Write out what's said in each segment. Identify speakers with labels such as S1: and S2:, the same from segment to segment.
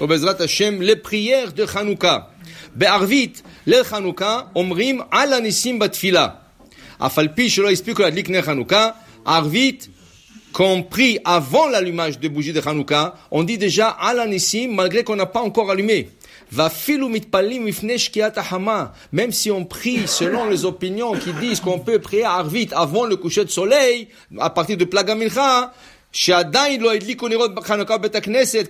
S1: Obezrat Hashem, les prières de Hanouka. בערבית, le אומרים on הניסים בתפילה. אף על פי שלא הספיקו להדליק נר Arvit, compris avant l'allumage des bougies de Hanouka, on dit déjà al anissim malgré qu'on n'a pas encore allumé. Même si on prie selon les opinions qui disent qu'on peut prier Arvit avant le coucher de soleil, à partir de Plaga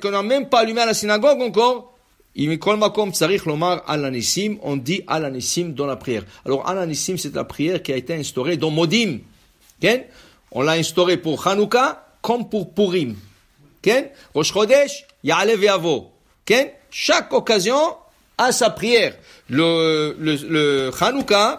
S1: qu'on n'a même pas allumé à la synagogue encore, on dit anissim dans la prière. Alors Al-Anissim, c'est la prière qui a été instaurée dans Modim. On l'a instaurée pour Chanukah comme pour Purim. Rosh Chodesh, Ya'alev Yavo. Chaque occasion a sa prière. Le, le,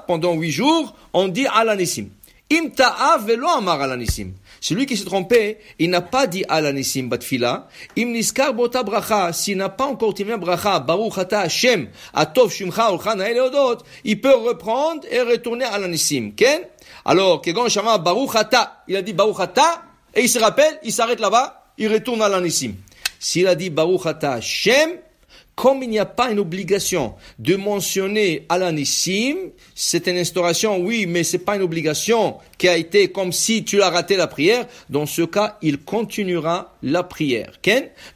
S1: pendant huit jours, on dit Alanissim. Im Imtaa velo amar anissim lui qui s'est trompé, il n'a pas dit à Alanissim Batfila, Im Niskar Bota Bracha, s'il n'a pas encore terminé Bracha, Baruch Hata Hashem, Atov Shimcha Orchana Eleodot, il peut reprendre et retourner à Alanissim. Ken? Alors, Kegon Shama Baruch Hata, il a dit Baruch Hata, et il se rappelle, il s'arrête là-bas, il retourne à Si S'il a dit Baruch Hata Hashem, comme il n'y a pas une obligation de mentionner Alanissim, c'est une instauration, oui, mais c'est pas une obligation qui a été comme si tu as raté la prière. Dans ce cas, il continuera la prière.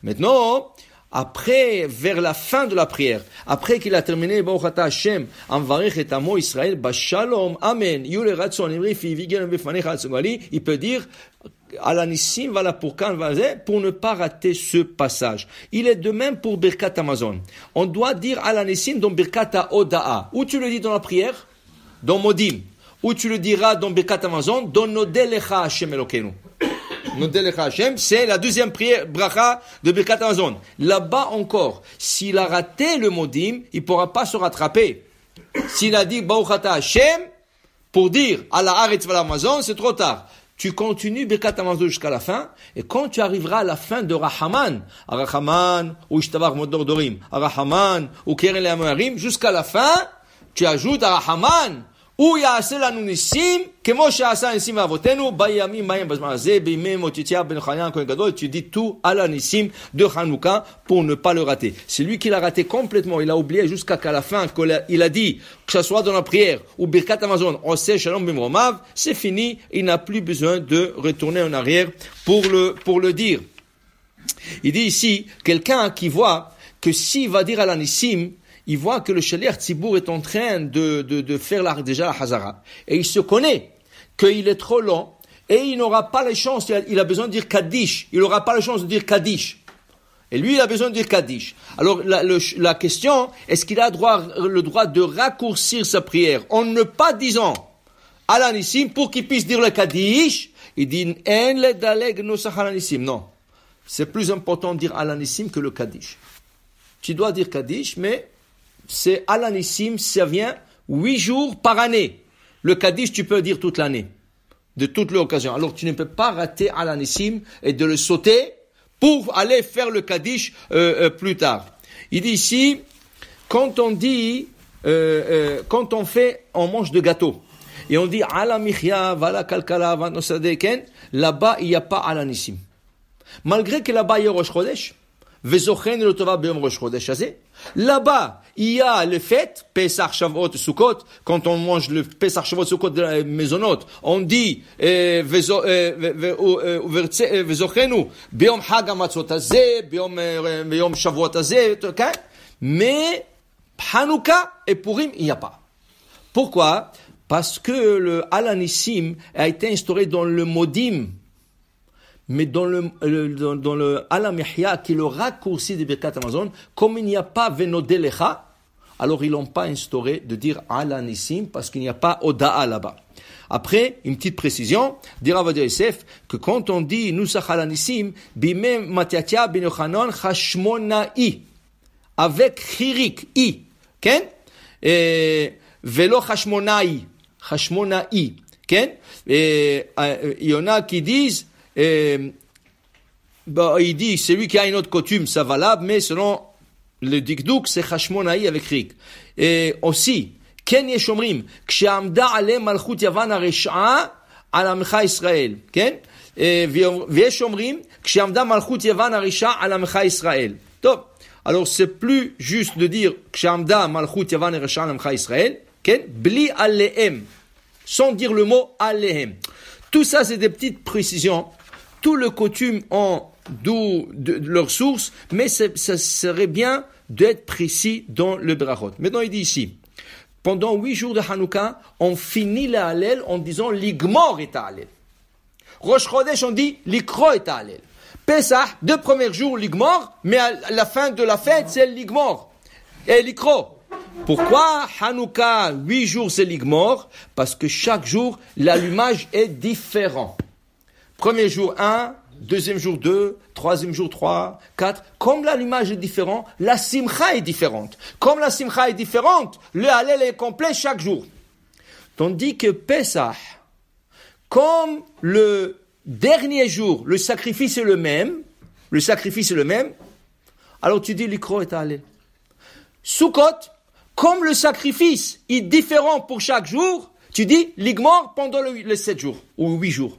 S1: Maintenant, après, vers la fin de la prière, après qu'il a terminé, Israël, Amen, il peut dire, à la Nissim, voilà pour quand, pour ne pas rater ce passage. Il est de même pour Birkat Amazon. On doit dire à la Nissim dans Birkat Oda'a. Où tu le dis dans la prière, dans Modim. Où tu le diras dans Birkat Amazon, dans Nodelecha Hashem Elokeinu. Nodelecha Hashem, c'est la deuxième prière, bracha de Birkat Amazon. Là-bas encore, s'il a raté le Modim, il pourra pas se rattraper. S'il a dit Bauchata Hashem, pour dire à la Haaretz l'Amazon, c'est trop tard tu continues Birkat Hamazon jusqu'à la fin, et quand tu arriveras à la fin de Rahaman, Rahaman, ou Ishtavar Modor Dorim, Rahaman, ou Keren Amarim, jusqu'à la fin, tu ajoutes Rahaman, הוא יעשה לנו ניסים, כמו שעשה ניסים לאבותינו, בימים b'ayamim בזמן הזה, בימי מוטיציה בן ben הכהן גדול, tu dis tout à la de Hanouka pour ne pas le rater. C'est lui qui l'a raté complètement, il a oublié jusqu'à la fin, qu'il a dit, que ce soit dans la prière ou Birkat Amazon, on sait Shalom Bimromav, c'est fini, il n'a plus besoin de retourner en arrière pour le, pour le dire. Il dit ici, quelqu'un qui voit que s'il va dire à il voit que le Shaliach Tzibour est en train de, de, de faire la, déjà la Hazara. Et il se connaît qu'il est trop lent. et il n'aura pas la chance, il a besoin de dire Kaddish, il n'aura pas la chance de dire Kaddish. Et lui, il a besoin de dire Kaddish. Alors, la, la question, est-ce qu'il a droit, le droit de raccourcir sa prière en ne pas disant Alanissim pour qu'il puisse dire le Kaddish Il dit Non. C'est plus important de dire Alanissim que le Kadish. Tu dois dire Kadish, mais c'est Alanissim, ça vient huit jours par année. Le Kaddish, tu peux dire toute l'année, de toutes les occasions. Alors tu ne peux pas rater Alanissim et de le sauter pour aller faire le Kaddish euh, euh, plus tard. Il dit ici, quand on dit, euh, quand on fait, on mange de gâteau. Et on dit, Kalkala, là-bas, il n'y a pas Alanissim. Malgré que là-bas, il y a Rosh Rosh Là-bas, il y a le fait Pesach, Shavuot, Sukkot. Quand on mange le Pesach, Shavuot, Sukkot de la maisonnote, on dit eh, vezo ביום חג hagamatzot הזה, ביום, shavuot Mais Hanouka et Purim, il n'y a pas. Pourquoi Parce que le Alanissim a été instauré dans le Modim, mais dans le, dans, dans le qui est le raccourci de Birkat Amazon, comme il n'y a pas Venodelecha, alors ils n'ont pas instauré de dire Alanissim parce qu'il n'y a pas Oda'a là-bas. Après, une petite précision, dira Vadir Yosef que quand on dit Nusach Alanissim, Bime Matiatia bin Yochanan I, avec Chirik, I, Ken? Et, Velo Hashmona'i, Hashmona'i, Ken? Et, euh, il y en a qui disent bah, il dit, celui qui a une autre coutume, ça valable, mais selon le dikduk, c'est Hashmonai avec Rik. Et aussi, Ken Yeshomrim, Kshamda Ale Malchut Yavan Arisha, Alamcha Israël. Ken? Vieshomrim, Kshamda Malchut Yavan Arisha, Alamcha Israël. Top. Alors, c'est plus juste de dire Kshamda Malchut Yavan Arisha, Alamcha Israël. Ken? Bli Alehem. Sans dire le mot Alehem. Tout ça, c'est des petites précisions tout le coutume en d'où de, leur source, mais ce serait bien d'être précis dans le brachot. Maintenant, il dit ici, pendant huit jours de Hanouka, on finit la Hallel en disant l'igmor est Hallel. Rosh Chodesh, on dit l'ikro est Hallel. Pessah, deux premiers jours, l'igmor, mais à la fin de la fête, c'est l'igmor et l'ikro. Pourquoi Hanouka, huit jours, c'est l'igmor Parce que chaque jour, l'allumage est différent. Premier jour 1, deuxième jour 2, troisième jour 3, 4. Comme l'allumage est différent, la simcha est différente. Comme la simcha est différente, le halel est complet chaque jour. Tandis que Pesach, comme le dernier jour, le sacrifice est le même, le sacrifice est le même, alors tu dis l'ikro est allé. Soukot, comme le sacrifice est différent pour chaque jour, tu dis l'igmor pendant les 7 jours ou 8 jours.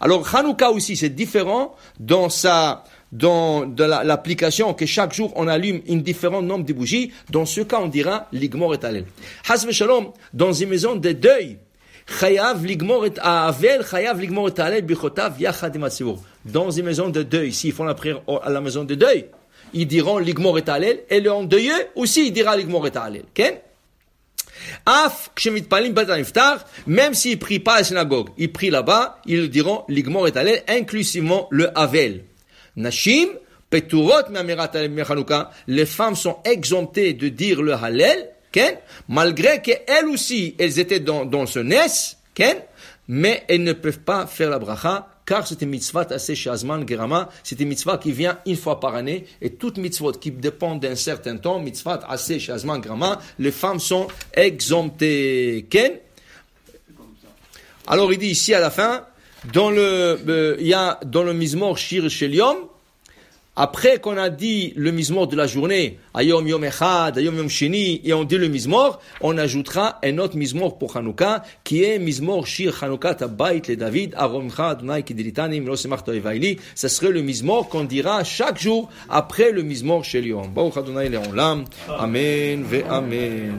S1: Alors Hanouka aussi, c'est différent dans sa dans de l'application que chaque jour on allume un différent nombre de bougies. Dans ce cas, on dira l'igmor et alel. Hasbe shalom, dans une maison de deuil, chayav l'igmor et avel, chayav l'igmor et alel bichotav yachad Dans une maison de deuil, s'ils font la prière à la maison de deuil, ils diront l'igmor et alel et le endeuillé aussi il dira l'igmor et alel. Okay Af même s'il prie pas à la synagogue, il prie là-bas, ils diront Ligmor et inclusivement le Havel. Nashim, Peturot les femmes sont exemptées de dire le Halel, ken, malgré qu'elles aussi, elles étaient dans, dans ce Nes, ken, mais elles ne peuvent pas faire la bracha car c'était mitzvah assez shazman c'est c'était mitzvah qui vient une fois par année, et toute mitzvah qui dépend d'un certain temps, mitzvah assez shazman gerama, les femmes sont exemptées. Alors il dit ici à la fin, dans le, euh, il y a dans le mizmor shir sheliom, après qu'on a dit le mismor de la journée, Ayom Yom Echad, Ayom Yom Sheni, et on dit le mismor, on ajoutera un autre mismor pour Hanouka, qui est mismor Shir Hanouka Tabait le David, Aromcha Adonai Kidiritanim, Losemachto Evaili. Ce serait le mismor qu'on dira chaque jour après le mismor chez Lyon. Baruch Adonai Leolam. Amen, ve Amen.